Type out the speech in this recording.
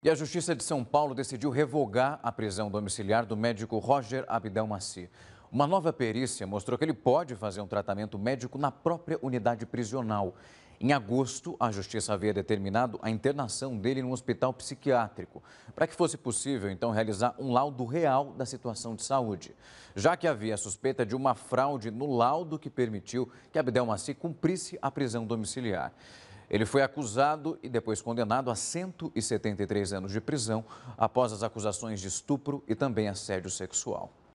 E a Justiça de São Paulo decidiu revogar a prisão domiciliar do médico Roger Abdel Maci. Uma nova perícia mostrou que ele pode fazer um tratamento médico na própria unidade prisional. Em agosto, a Justiça havia determinado a internação dele num hospital psiquiátrico, para que fosse possível, então, realizar um laudo real da situação de saúde, já que havia suspeita de uma fraude no laudo que permitiu que Abdel Maci cumprisse a prisão domiciliar. Ele foi acusado e depois condenado a 173 anos de prisão após as acusações de estupro e também assédio sexual.